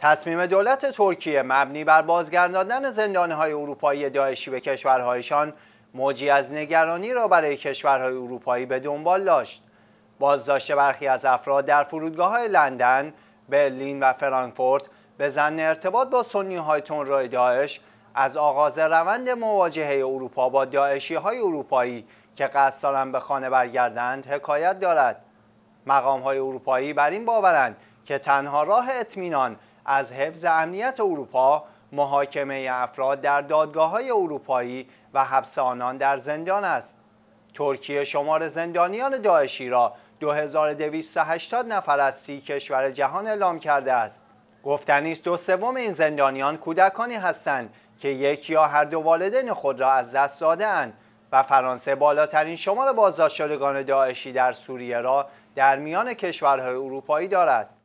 تصمیم دولت ترکیه مبنی بر بازگرداندن زندانهای اروپایی داعشی به کشورهایشان موجی از نگرانی را برای کشورهای اروپایی به دنبال داشت. بازداشت برخی از افراد در فرودگاه های لندن، برلین و فرانکفورت به زن ارتباط با سنی های رای داعش از آغاز روند مواجهه اروپا با داعشی های اروپایی که قصد دارند به خانه برگردند حکایت دارد. مقام های اروپایی بر این باورند که تنها راه اطمینان از حفظ امنیت اروپا محاکمه افراد در دادگاه های اروپایی و حبس آنان در زندان است ترکیه شمار زندانیان داعشی را 2280 نفر از سی کشور جهان اعلام کرده است گفتنی است دو سوم این زندانیان کودکانی هستند که یک یا هر دو والدین خود را از دست اند و فرانسه بالاترین شمار بازداشت شدگان داعشی در سوریه را در میان کشورهای اروپایی دارد